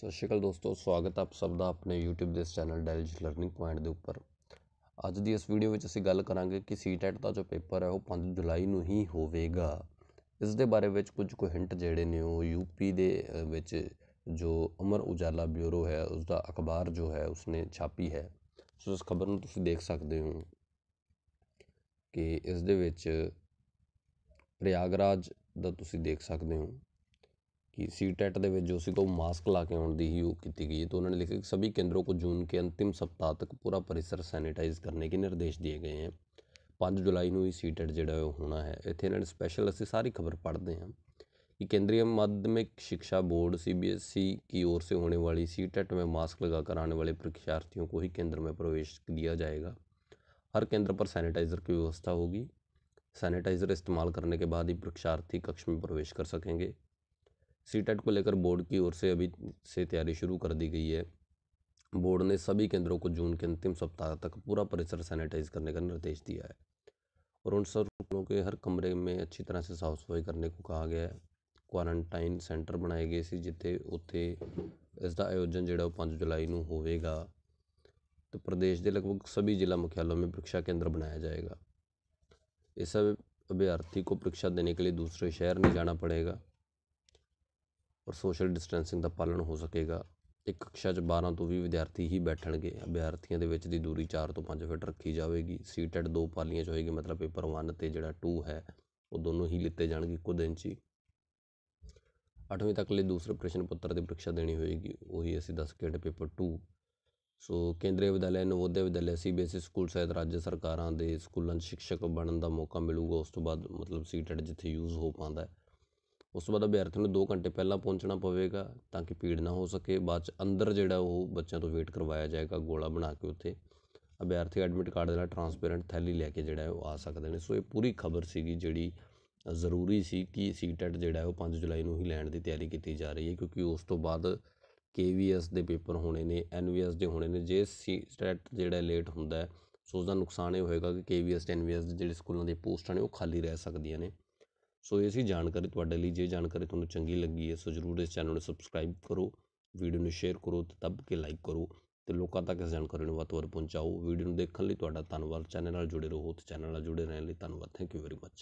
ਸਤਿ ਸ਼੍ਰੀ ਅਕਾਲ ਦੋਸਤੋ ਸਵਾਗਤ ਆਪ ਸਭ ਦਾ ਆਪਣੇ YouTube ਦੇ ਇਸ ਚੈਨਲ ਡੈਲਜ ਲਰਨਿੰਗ ਪੁਆਇੰਟ ਦੇ ਉੱਪਰ ਅੱਜ ਦੀ ਇਸ ਵੀਡੀਓ ਵਿੱਚ ਅਸੀਂ ਗੱਲ ਕਰਾਂਗੇ ਕਿ ਸੀਟੈਟ ਦਾ ਜੋ ਪੇਪਰ ਹੈ ਉਹ 5 ਜੁਲਾਈ ਨੂੰ ਹੀ ਹੋਵੇਗਾ ਇਸ ਦੇ ਬਾਰੇ ਵਿੱਚ ਕੁਝ ਕੁ ਹਿੰਟ ਜਿਹੜੇ ਨੇ ਉਹ ਯੂਪੀ ਦੇ ਵਿੱਚ ਜੋ ਅਮਰ ਉਜਾਲਾ ਬਿਊਰੋ ਹੈ ਉਸ ਦਾ ਅਖਬਾਰ ਜੋ ਹੈ ਉਸਨੇ ਛਾਪੀ ਹੈ ਸੋ ਇਸ ਖਬਰ ਨੂੰ ਤੁਸੀਂ ਦੇਖ ਸਕਦੇ ਹੋ ਕਿ ਇਸ ਦੇ ਵਿੱਚ ਪ੍ਰਿਆਗਰਾਜ ਦਾ ਤੁਸੀਂ ਦੇਖ ਸਕਦੇ ਹੋ ਕਿ ਸੀਟੈਟ ਦੇ ਵਿੱਚ ਜੋ ਸੀ ਉਹ ਮਾਸਕ ਲਾ ਕੇ ਆਉਣ ਦੀ ਹੀ ਉਹ ਕੀਤੀ ਗਈ ਤੇ ਉਹਨਾਂ ਨੇ ਲਿਖਿਆ ਕਿ ਸਭੀ ਕੇਂਦਰੋਂ ਕੋ ਜੂਨ ਕੇ ਅੰਤਿਮ ਸਪਤਾਹ ਤੱਕ ਪੂਰਾ ਪਰਿਸਰ ਸੈਨੀਟਾਈਜ਼ ਕਰਨੇ ਕੇ ਨਿਰਦੇਸ਼ ਦਿਏ ਗਏ ਹਨ 5 ਜੁਲਾਈ ਨੂੰ ਹੀ ਸੀਟੈਟ ਜਿਹੜਾ ਉਹ ਹੋਣਾ ਹੈ ਇੱਥੇ ਇਹਨਾਂ ਨੇ ਸਪੈਸ਼ਲ ਅਸੀਂ ਸਾਰੀ ਖਬਰ ਪੜ੍ਹਦੇ ਹਾਂ ਕਿ ਕੇਂਦਰੀ ਮਾਧਿਮਿਕ ਸਿੱਖਿਆ ਬੋਰਡ ਸੀਬੀਐਸਈ e ਕੀ ਔਰ ਸੇ ਹੋਣ ਵਾਲੀ ਸੀਟੈਟ ਮੇ ਮਾਸਕ ਲਗਾ ਕੇ ਆਣੇ ਵਾਲੇ ਪ੍ਰੀਖਿਆਰਥੀਆਂ ਕੋ ਹੀ ਕੇਂਦਰ ਮੇ ਪ੍ਰਵੇਸ਼ ਦਿਆ ਜਾਏਗਾ ਹਰ ਕੇਂਦਰ ਪਰ ਸੈਨੀਟਾਈਜ਼ਰ ਕੀ ਵਿਵਸਥਾ ਹੋਗੀ ਸੈਨੀਟਾਈਜ਼ਰ ਇਸਤੇਮਾਲ ਕਰਨੇ ਕੇ ਬਾਅਦ ਹੀ ਪ੍ਰੀਖਿਆਰਥੀ ਕਕਸ਼ ਮੇ ਪ੍ਰਵੇਸ਼ ਕਰ ਸਕਣਗੇ सी e को लेकर बोर्ड की ओर से अभी से तैयारी शुरू कर दी गई है बोर्ड ने सभी केंद्रों को जून के अंतिम सप्ताह तक पूरा परिसर सैनिटाइज करने का निर्देश दिया है और उन सर्वों के हर कमरे में अच्छी तरह से साफ सफाई करने को कहा गया है क्वारंटाइन सेंटर बनाए गए ਸੀ ਜਿੱਥੇ ਉੱਥੇ इसका आयोजन ਆਯੋਜਨ ਜਿਹੜਾ ਉਹ 5 ਜੁਲਾਈ ਨੂੰ ਹੋਵੇਗਾ ਤੇ ਪ੍ਰਦੇਸ਼ ਦੇ सभी जिला मुख्यालयों में परीक्षा केंद्र बनाया जाएगा इस अभ्यर्थी को परीक्षा देने के लिए दूसरे शहर नहीं जाना पड़ेगा ਔਰ ਸੋਸ਼ਲ ਡਿਸਟੈਂਸਿੰਗ ਦਾ ਪਾਲਣ ਹੋ ਸਕੇਗਾ ਇੱਕ ਕਕਸ਼ਾ 'ਚ 12 ਤੋਂ 20 ਵਿਦਿਆਰਥੀ ਹੀ ਬੈਠਣਗੇ ਵਿਦਿਆਰਥੀਆਂ ਦੇ ਵਿੱਚ ਦੀ ਦੂਰੀ 4 ਤੋਂ 5 ਫੀਟ ਰੱਖੀ ਜਾਵੇਗੀ ਸੀਟਡ ਦੋ ਪਾਲੀਆਂ 'ਚ ਹੋਏਗੀ ਮਤਲਬ ਪੇਪਰ 1 ਤੇ ਜਿਹੜਾ 2 ਹੈ ਉਹ ਦੋਨੋਂ ਹੀ ਲਿੱਤੇ ਜਾਣਗੇ ਇੱਕੋ ਦਿਨ 'ਚ ਹੀ ਤੱਕ ਲਈ ਦੂਸਰੇ ਪ੍ਰਸ਼ਨ ਪੱਤਰ ਦੀ ਪ੍ਰੀਖਿਆ ਦੇਣੀ ਹੋਏਗੀ ਉਹੀ ਅਸੀਂ ਦੱਸ ਕੇ paper 2 so Kendriya Vidyalaya Navodaya Vidyalaya CBSE school ਸਹਿਤ ਰਾਜ ਸਰਕਾਰਾਂ ਦੇ ਸਕੂਲਾਂ 'ਚ ਸ਼ਿਕਸ਼ਕ ਬਣਨ ਦਾ ਮੌਕਾ ਮਿਲੂਗਾ ਉਸ ਤੋਂ ਬਾਅਦ ਮਤਲਬ ਸੀਟਡ ਜਿੱਥੇ ਯੂਜ਼ ਹੋ ਪਾਉਂਦਾ ਹੈ ਉਸ ਤੋਂ ਬਾਅਦ ਅਭਿਆਰਥੀ ਨੂੰ 2 ਘੰਟੇ ਪਹਿਲਾਂ ਪਹੁੰਚਣਾ ਪਵੇਗਾ ਤਾਂ ਕਿ ਭੀੜ ਨਾ ਹੋ ਸਕੇ ਬਾਅਦ 'ਚ ਅੰਦਰ ਜਿਹੜਾ ਉਹ ਬੱਚਿਆਂ ਤੋਂ ਵੇਟ ਕਰਵਾਇਆ ਜਾਏਗਾ ਗੋਲਾ ਬਣਾ ਕੇ ਉੱਥੇ ਅਭਿਆਰਥੀ ਐਡਮਿਟ ਕਾਰਡ ਦੇ ਨਾਲ ਟਰਾਂਸਪੇਰੈਂਟ ਥੈਲੀ ਲੈ ਕੇ ਜਿਹੜਾ ਉਹ ਆ ਸਕਦੇ ਨੇ ਸੋ ਇਹ ਪੂਰੀ ਖਬਰ ਸੀਗੀ ਜਿਹੜੀ ਜ਼ਰੂਰੀ ਸੀ ਕਿ ਸੀਟੈਟ ਜਿਹੜਾ ਉਹ 5 ਜੁਲਾਈ ਨੂੰ ਹੀ ਲੈਣ ਦੀ ਤਿਆਰੀ ਕੀਤੀ ਜਾ ਰਹੀ ਹੈ ਕਿਉਂਕਿ ਉਸ ਤੋਂ ਬਾਅਦ ਕੇਵੀਐਸ ਦੇ ਪੇਪਰ ਹੋਣੇ ਨੇ ਐਨਵੀਐਸ ਦੇ ਹੋਣੇ ਨੇ ਜੇ ਸੀਟੈਟ ਜਿਹੜਾ ਲੇਟ ਹੁੰਦਾ ਸੋ ਉਸ ਦਾ ਨੁਕਸਾਨ ਇਹ ਹੋਏਗਾ ਕਿ ਕੇਵੀਐਸ ਤੇ ਐਨਵੀਐਸ ਦੇ ਜਿਹੜੇ ਸਕੂਲਾਂ ਦੇ ਪੋਸਟਾਂ ਨੇ ਉਹ ਖਾਲੀ ਰਹਿ ਸਕਦੀਆਂ ਨੇ ਸੋ ਇਹ ਸੀ ਜਾਣਕਾਰੀ ਤੁਹਾਡੇ ਲਈ ਜੇ ਜਾਣਕਾਰੀ ਤੁਹਾਨੂੰ ਚੰਗੀ ਲੱਗੀ ਹੈ ਸੋ ਜਰੂਰ ਇਸ ਚੈਨਲ ਨੂੰ ਸਬਸਕ੍ਰਾਈਬ ਕਰੋ ਵੀਡੀਓ ਨੂੰ ਸ਼ੇਅਰ ਕਰੋ ਤੇ ਦੱਬ ਕੇ ਲਾਈਕ ਕਰੋ ਤੇ ਲੋਕਾਂ ਤੱਕ ਇਸ ਜਾਣਕਾਰੀ ਨੂੰ ਵੱਧ ਤੋਂ ਵੱਧ ਪਹੁੰਚਾਓ ਵੀਡੀਓ ਨੂੰ ਦੇਖਣ ਲਈ ਤੁਹਾਡਾ ਧੰਨਵਾਦ ਚੈਨਲ ਨਾਲ ਜੁੜੇ ਰਹੋ ਤੇ ਚੈਨਲ ਨਾਲ ਜੁੜੇ ਰਹਿਣ ਲਈ ਧੰਨਵਾਦ ਥੈਂਕ ਯੂ ਵੈਰੀ ਮੱਚ